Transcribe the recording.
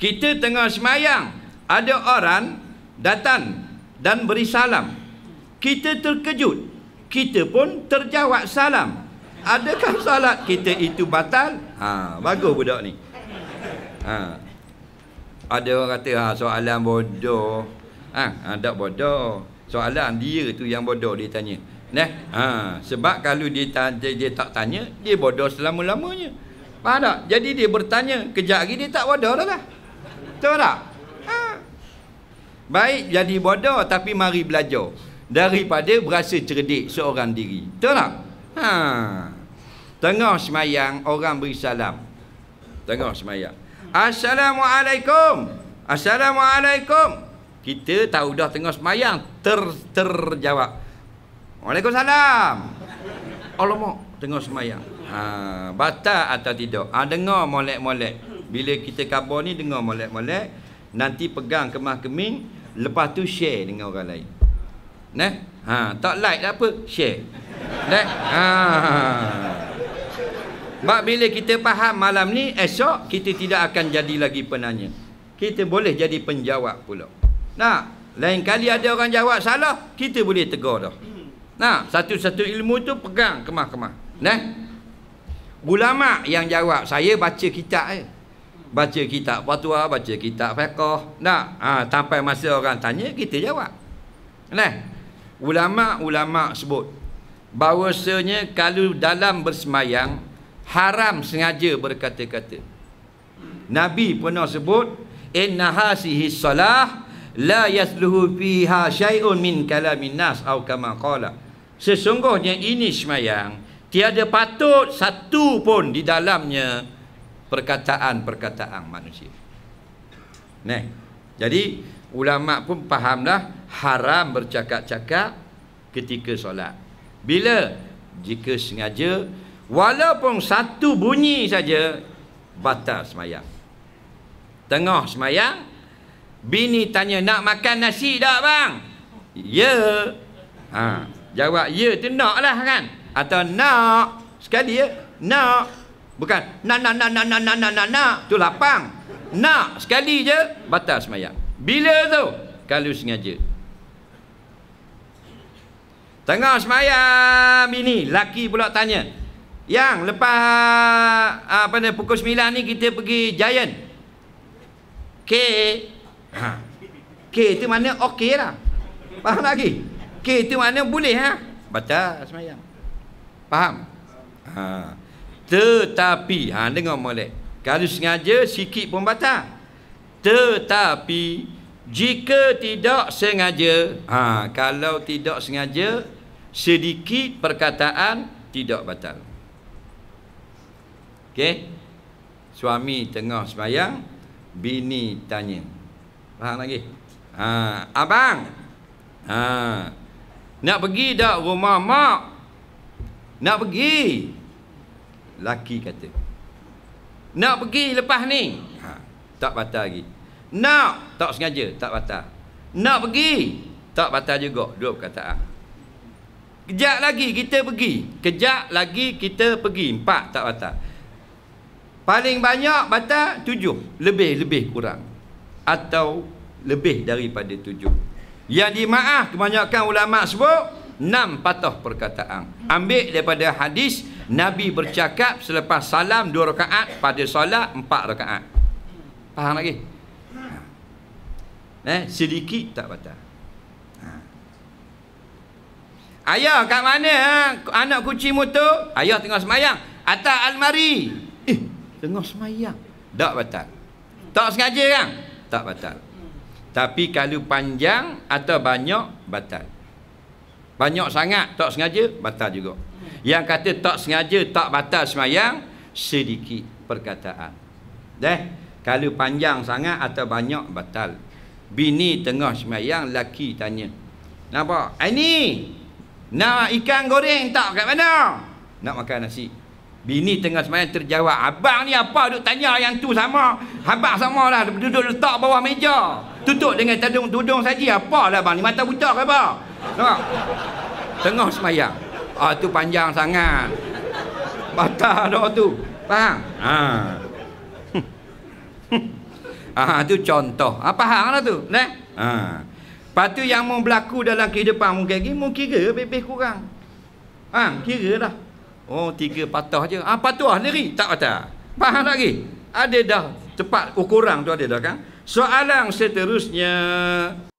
Kita tengah semayang Ada orang datang dan beri salam Kita terkejut Kita pun terjawab salam Adakah salat kita itu batal? Ha, bagus budak ni ha. Ada orang kata ha, soalan bodoh ha, ha, Tak bodoh Soalan dia tu yang bodoh dia tanya Nah, ha, sebab kalau dia, ta- dia, dia tak tanya, dia bodoh selama-lamanya. Faham tak? Jadi dia bertanya, kejap lagi dia tak bodoh dah lah. Betul tak? Ha. Baik jadi bodoh tapi mari belajar daripada berasa cerdik seorang diri. Betul tak? Ha. Tengah semayang orang beri salam. Tengah semayang. Assalamualaikum. Assalamualaikum. Kita tahu dah tengah semayang ter terjawab. Waalaikumsalam. Alamak, tengah semayang. Ha, batal atau tidak? Ha, dengar molek-molek. Bila kita kabur ni dengar molek-molek Nanti pegang kemah keming Lepas tu share dengan orang lain Nah, ha, Tak like lah apa Share Nah, ha. Sebab bila kita faham malam ni Esok kita tidak akan jadi lagi penanya Kita boleh jadi penjawab pula Nah, Lain kali ada orang jawab salah Kita boleh tegur dah Nah, Satu-satu ilmu tu pegang kemah-kemah Nah, Ulama yang jawab saya baca kitab Eh baca kitab fatwa baca kitab fiqh nah ha, sampai masa orang tanya kita jawab nah ulama ulama sebut bahawasanya kalau dalam bersemayang haram sengaja berkata-kata nabi pernah sebut inna hasihi salah la yasluhu fiha syai'un min kalamin nas au kama qala sesungguhnya ini semayang tiada patut satu pun di dalamnya perkataan-perkataan manusia. Nah, jadi ulama pun fahamlah haram bercakap-cakap ketika solat. Bila jika sengaja walaupun satu bunyi saja batal semayang. Tengah semayang bini tanya nak makan nasi tak bang? Ya. Ha, jawab ya tu naklah kan. Atau nak sekali ya. Nak. Bukan nak nak nak nak nak nak nak nak nak tu lapang. Nak sekali je batas mayat. Bila tu? Kalau sengaja. Tengah semayang ini laki pula tanya. Yang lepas apa ni pukul 9 ni kita pergi jayan K. Ha. K itu mana okey lah. Faham lagi? K itu mana boleh ha? Batas semayang. Faham? Ha. Tetapi ha, Dengar molek Kalau sengaja sikit pun batal Tetapi Jika tidak sengaja ha, Kalau tidak sengaja Sedikit perkataan Tidak batal Okey Suami tengah semayang Bini tanya Faham lagi ha, Abang ha, Nak pergi tak rumah mak Nak pergi Laki kata Nak pergi lepas ni ha, Tak batal lagi Nak Tak sengaja Tak batal Nak pergi Tak batal juga Dua perkataan Kejap lagi kita pergi Kejap lagi kita pergi Empat tak batal Paling banyak batal tujuh Lebih-lebih kurang Atau lebih daripada tujuh Yang dimaaf kebanyakan ulama sebut Enam patah perkataan Ambil daripada Hadis Nabi bercakap selepas salam dua rakaat pada solat empat rakaat. Faham lagi? Ha. Eh, sedikit tak patah. Ha. Ayah kat mana ha? anak kucing motor? Ayah tengah semayang. Atas almari. Eh, tengah semayang. Tak batal. Tak sengaja kan? Tak batal. Tapi kalau panjang atau banyak, batal. Banyak sangat, tak sengaja, batal juga. Yang kata tak sengaja tak batal semayang Sedikit perkataan Dah Kalau panjang sangat atau banyak batal Bini tengah semayang Laki tanya Kenapa? Ah, ini Nak ikan goreng tak kat mana? Nak makan nasi Bini tengah semayang terjawab Abang ni apa duk tanya yang tu sama Abang sama lah duduk letak bawah meja Tutup dengan tudung-tudung saja Apa lah Abang ni mata buta ke apa? Nampak? Tengah semayang Ah tu panjang sangat. Batal doa tu. Faham? Ha. Ah tu contoh. Apa ah, hanglah tu, neh? Ha. patu yang mau berlaku dalam kehidupan mungkin lagi mau kira lebih kurang. Ha, kira dah, Oh, tiga patah je. Ha, ah, patuah diri. Tak ada, Faham lagi? Ada dah tepat ukuran oh, tu ada dah kan? Soalan seterusnya.